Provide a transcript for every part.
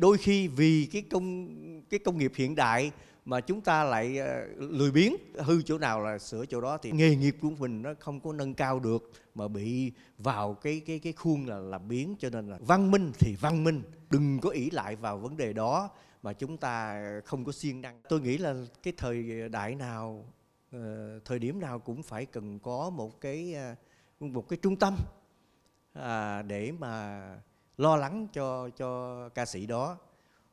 đôi khi vì cái công cái công nghiệp hiện đại mà chúng ta lại ờ, lười biếng hư chỗ nào là sửa chỗ đó thì nghề nghiệp của mình nó không có nâng cao được mà bị vào cái cái cái khuôn là là biến cho nên là văn minh thì văn minh đừng có ỷ lại vào vấn đề đó mà chúng ta không có siêng năng tôi nghĩ là cái thời đại nào ờ, thời điểm nào cũng phải cần có một cái ờ, một cái trung tâm à, để mà lo lắng cho cho ca sĩ đó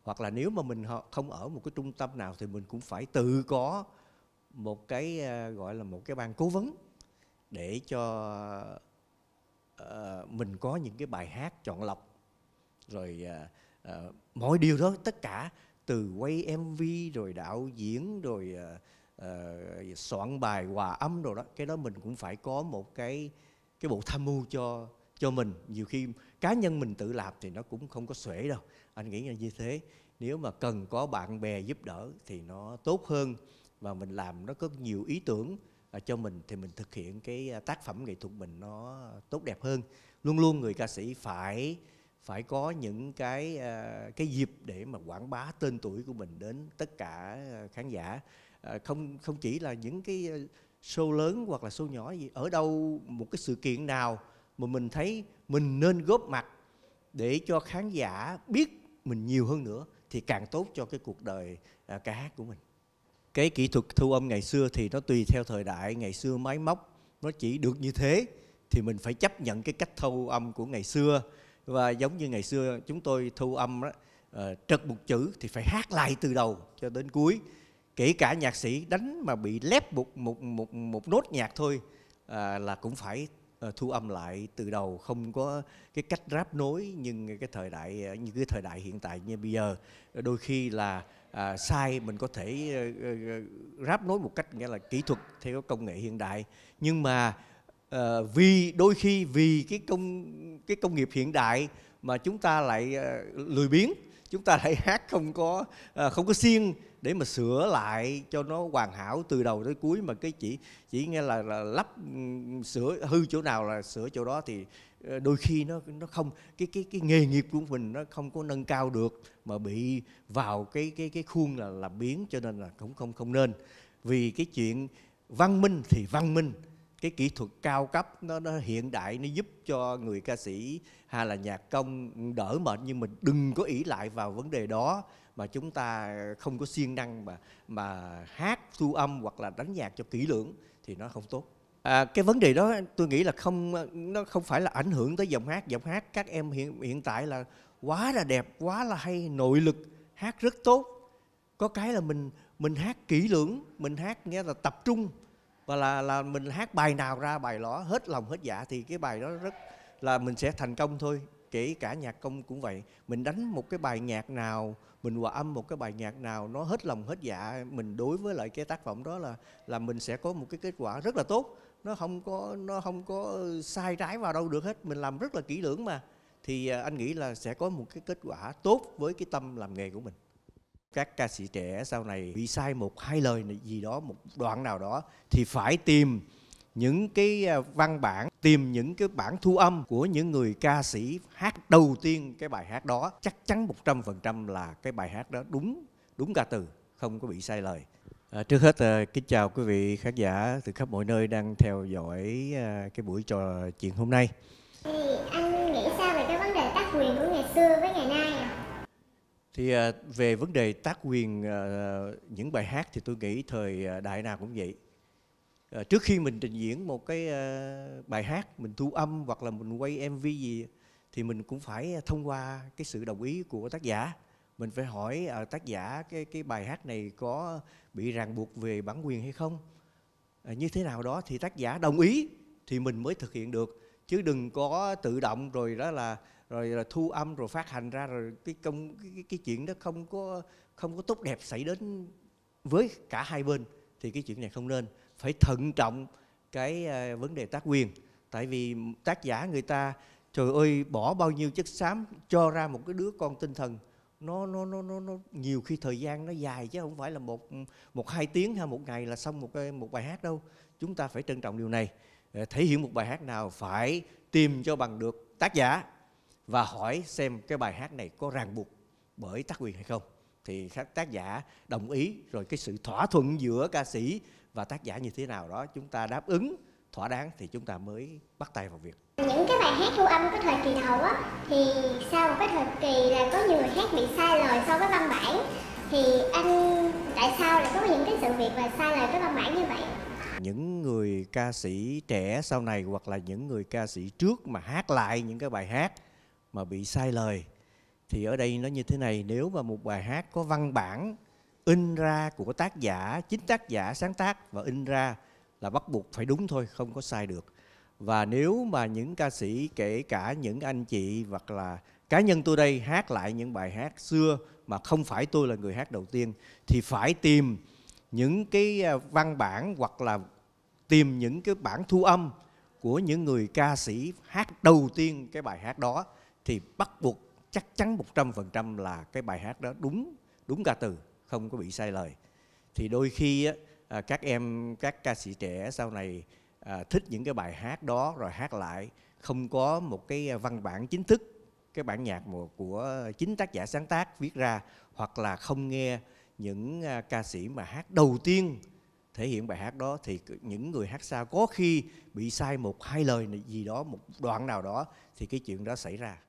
hoặc là nếu mà mình không ở một cái trung tâm nào thì mình cũng phải tự có một cái ờ, gọi là một cái ban cố vấn để cho uh, mình có những cái bài hát chọn lọc rồi uh, uh, mọi điều đó tất cả từ quay mv rồi đạo diễn rồi uh, uh, soạn bài hòa âm rồi đó cái đó mình cũng phải có một cái cái bộ tham mưu cho cho mình nhiều khi cá nhân mình tự làm thì nó cũng không có xuể đâu anh nghĩ là như thế nếu mà cần có bạn bè giúp đỡ thì nó tốt hơn và mình làm nó có nhiều ý tưởng à, cho mình thì mình thực hiện cái à, tác phẩm nghệ thuật mình nó tốt đẹp hơn luôn luôn người ca sĩ phải phải có những cái à, cái dịp để mà quảng bá tên tuổi của mình đến tất cả khán giả không không chỉ là những cái show lớn hoặc là show nhỏ gì ở đâu một cái sự kiện nào mà mình thấy mình nên góp mặt để cho khán giả biết mình nhiều hơn nữa thì càng tốt cho cái cuộc đời à, ca hát của mình cái kỹ thuật thu âm ngày xưa thì nó tùy theo thời đại ngày xưa máy móc nó chỉ được như thế thì mình phải chấp nhận cái cách thu âm của ngày xưa và giống như ngày xưa chúng tôi thu âm đó, uh, ờ, trật một chữ thì phải hát lại từ đầu cho đến cuối kể cả nhạc sĩ đánh mà bị lép một một một một nốt nhạc thôi à, là cũng phải Ờ, thu âm lại từ đầu không có cái cách ráp nối nhưng cái thời đại ờ, như cái thời đại hiện tại như bây giờ đôi khi là à, sai mình có thể ờ, ráp nối một cách nghĩa là kỹ thuật theo công nghệ hiện đại nhưng mà à, vì đôi khi vì cái công cái công nghiệp hiện đại mà chúng ta lại à, lười biếng chúng ta hãy hát không có à, không có xiên để mà sửa lại cho nó hoàn hảo từ đầu tới cuối mà cái chỉ chỉ nghe là, là lắp sửa hư chỗ nào là sửa chỗ đó thì ờ, đôi khi nó nó không cái cái cái nghề nghiệp của mình nó không có nâng cao được mà bị vào cái cái cái khuôn là là biến cho nên là cũng không không nên vì cái chuyện văn minh thì văn minh cái kỹ thuật cao cấp nó, nó hiện đại nó giúp cho người ca sĩ hay là nhạc công đỡ mệt nhưng mình đừng có ỷ lại vào vấn đề đó mà chúng ta không có siêng năng mà mà hát thu âm hoặc là đánh nhạc cho kỹ lưỡng thì nó không tốt à, cái vấn đề đó tôi nghĩ là không nó không phải là ảnh hưởng tới giọng hát giọng hát các em hiện hiện tại là quá là đẹp quá là hay nội lực hát rất tốt có cái là mình mình hát kỹ lưỡng mình hát nghĩa là tập trung và là là mình hát bài nào ra bài đó hết lòng hết dạ thì cái bài đó rất là mình sẽ thành công thôi kể cả nhạc công cũng vậy mình đánh một cái bài nhạc nào mình hòa âm một cái bài nhạc nào nó hết lòng hết dạ mình đối với lại cái tác phẩm đó là là mình sẽ có một cái kết quả rất là tốt nó không có nó không có sai trái vào đâu được hết mình làm rất là kỹ lưỡng mà thì à, anh nghĩ là sẽ có một cái kết quả tốt với cái tâm làm nghề của mình các ca sĩ trẻ sau này bị sai một hai lời gì đó một đoạn nào đó thì phải tìm những cái à, văn bản tìm những cái bản thu âm của những người ca sĩ hát đầu tiên cái bài hát đó chắc chắn 100% là cái bài hát đó đúng đúng ca từ không có bị sai lời à, trước hết à, kính chào quý vị khán giả từ khắp mọi nơi đang theo dõi à, cái buổi trò chuyện hôm nay thì anh nghĩ sao về cái vấn đề tác quyền của ngày xưa với ngày nay à? thì à, về vấn đề tác quyền à, những bài hát thì tôi nghĩ thời à, đại nào cũng vậy trước khi mình trình diễn một cái bài hát mình thu âm hoặc là mình quay mv gì thì mình cũng phải thông qua cái sự đồng ý của tác giả mình phải hỏi tác giả cái cái bài hát này có bị ràng buộc về bản quyền hay không như thế nào đó thì tác giả đồng ý thì mình mới thực hiện được chứ đừng có tự động rồi đó là rồi là thu âm rồi phát hành ra rồi cái công cái, cái chuyện đó không có không có tốt đẹp xảy đến với cả hai bên thì cái chuyện này không nên phải thận trọng cái ờ, vấn đề tác quyền tại vì tác giả người ta trời ơi bỏ bao nhiêu chất xám cho ra một cái đứa con tinh thần nó nó nó nó, nó nhiều khi thời gian nó dài chứ không phải là một một hai tiếng hay một ngày là xong một ờ, một bài hát đâu chúng ta phải trân trọng điều này ờ, thể hiện một bài hát nào phải tìm cho bằng được tác giả và hỏi xem cái bài hát này có ràng buộc bởi tác quyền hay không thì các tác giả đồng ý rồi cái sự thỏa thuận giữa ca sĩ và tác giả như thế nào đó chúng ta đáp ứng thỏa đáng thì chúng ta mới bắt tay vào việc những cái bài hát thu âm cái thời kỳ đầu á thì sau một cái thời kỳ là có nhiều người hát bị sai lời so với văn bản thì anh tại sao lại có những cái sự việc và sai lời cái văn bản như vậy những người ca sĩ trẻ sau này hoặc là những người ca sĩ trước mà hát lại những cái bài hát mà bị sai lời thì ở đây nó như thế này nếu mà một bài hát có văn bản in ra của tác giả chính tác giả sáng tác và in ra là bắt buộc phải đúng thôi không có sai được và nếu mà những ca sĩ kể cả những anh chị hoặc là cá nhân tôi đây hát lại những bài hát xưa mà không phải tôi là người hát đầu tiên thì phải tìm những cái à, văn bản hoặc là tìm những cái bản thu âm của những người ca sĩ hát đầu tiên cái bài hát đó thì bắt buộc chắc chắn 100% là cái bài hát đó đúng đúng ca từ không có bị sai lời thì đôi khi à, các em các ca sĩ trẻ sau này à, thích những cái bài hát đó rồi hát lại không có một cái văn bản chính thức cái bản nhạc của chính tác giả sáng tác viết ra hoặc là không nghe những à, ca sĩ mà hát đầu tiên thể hiện bài hát đó thì những người hát sao có khi bị sai một hai lời gì đó một đoạn nào đó thì cái chuyện đó xảy ra